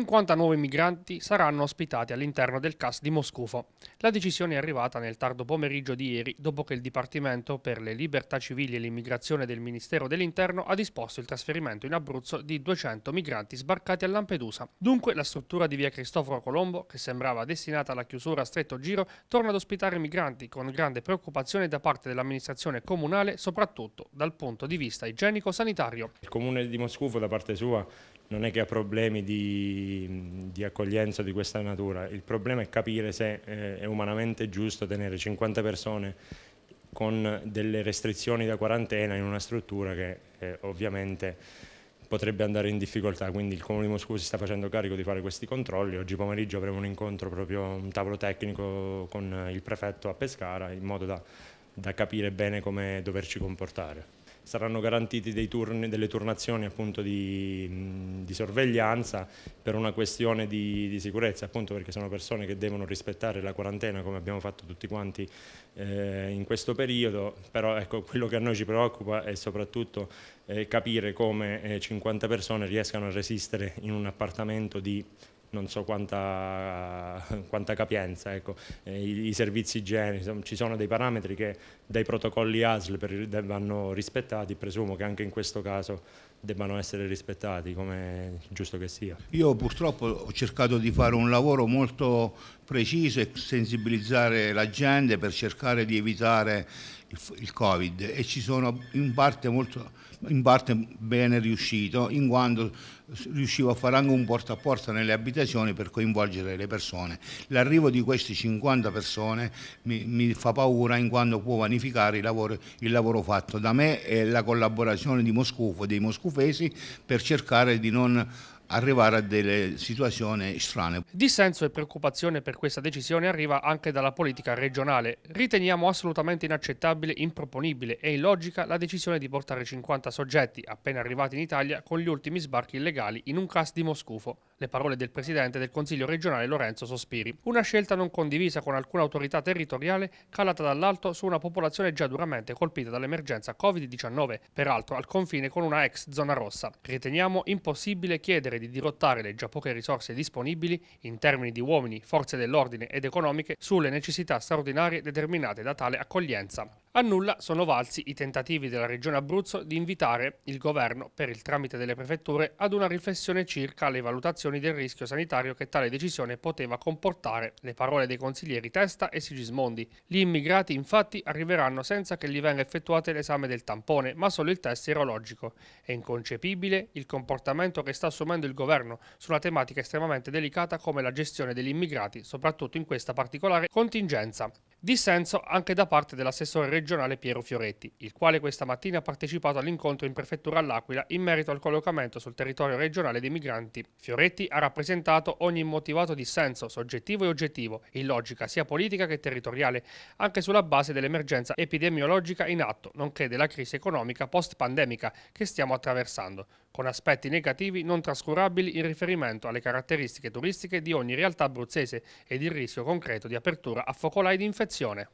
50 nuovi migranti saranno ospitati all'interno del CAS di Moscufo. La decisione è arrivata nel tardo pomeriggio di ieri, dopo che il Dipartimento per le libertà civili e l'immigrazione del Ministero dell'Interno ha disposto il trasferimento in Abruzzo di 200 migranti sbarcati a Lampedusa. Dunque la struttura di via Cristoforo Colombo, che sembrava destinata alla chiusura a stretto giro, torna ad ospitare migranti con grande preoccupazione da parte dell'amministrazione comunale, soprattutto dal punto di vista igienico-sanitario. Il comune di Moscufo da parte sua non è che ha problemi di, di, accoglienza di questa natura, il problema è capire se eh, è umanamente giusto tenere 50 persone con delle restrizioni da quarantena in una struttura che eh, ovviamente potrebbe andare in difficoltà, quindi il Comune di Mosca si sta facendo carico di fare questi controlli, oggi pomeriggio avremo un incontro proprio, un tavolo tecnico con il prefetto a Pescara in modo da, da capire bene come doverci comportare saranno garantiti turni, delle turnazioni appunto di, di, sorveglianza per una questione di, di, sicurezza, appunto perché sono persone che devono rispettare la quarantena come abbiamo fatto tutti quanti eh, in questo periodo, però ecco, quello che a noi ci preoccupa è soprattutto eh, capire come eh, 50 persone riescano a resistere in un appartamento di non so quanta, quanta capienza, ecco. Eh, I, i, servizi igienici, ci sono dei parametri che dai protocolli ASL per, vanno rispettati, presumo che anche in questo caso debbano essere rispettati come giusto che sia. Io purtroppo ho cercato di fare un lavoro molto preciso e sensibilizzare la gente per cercare di evitare il, il Covid e ci sono in parte, molto, in parte bene riuscito in quanto riuscivo a fare anche un porta a porta nelle abitazioni per coinvolgere le persone. L'arrivo di queste 50 persone mi, mi fa paura in quanto può vanificare il lavoro, il lavoro, fatto da me e la collaborazione di Moscufo, dei moscufesi per cercare di non arrivare a delle situazioni strane. Dissenso e preoccupazione per questa decisione arriva anche dalla politica regionale. Riteniamo assolutamente inaccettabile, improponibile e illogica la decisione di portare 50 soggetti appena arrivati in Italia con gli ultimi sbarchi illegali in un cast di Moscufo. Le parole del presidente del Consiglio regionale Lorenzo Sospiri. Una scelta non condivisa con alcuna autorità territoriale calata dall'alto su una popolazione già duramente colpita dall'emergenza Covid-19, peraltro al confine con una ex zona rossa. Riteniamo impossibile chiedere permettere di dirottare le già poche risorse disponibili in termini di uomini, forze dell'ordine ed economiche sulle necessità straordinarie determinate da tale accoglienza. A nulla sono valsi i tentativi della Regione Abruzzo di invitare il governo, per il tramite delle prefetture, ad una riflessione circa le valutazioni del rischio sanitario che tale decisione poteva comportare, le parole dei consiglieri Testa e Sigismondi. Gli immigrati infatti arriveranno senza che gli venga effettuato l'esame del tampone, ma solo il test serologico. È inconcepibile il comportamento che sta assumendo il governo su una tematica estremamente delicata come la gestione degli immigrati, soprattutto in questa particolare contingenza. Dissenso anche da parte dell'assessore regionale Piero Fioretti, il quale questa mattina ha partecipato all'incontro in prefettura all'Aquila in merito al collocamento sul territorio regionale dei migranti. Fioretti ha rappresentato ogni immotivato dissenso, soggettivo e oggettivo, in logica sia politica che territoriale, anche sulla base dell'emergenza epidemiologica in atto, nonché della crisi economica post-pandemica che stiamo attraversando con aspetti negativi non trascurabili in riferimento alle caratteristiche turistiche di ogni realtà abruzzese ed il rischio concreto di apertura a focolai di infezione.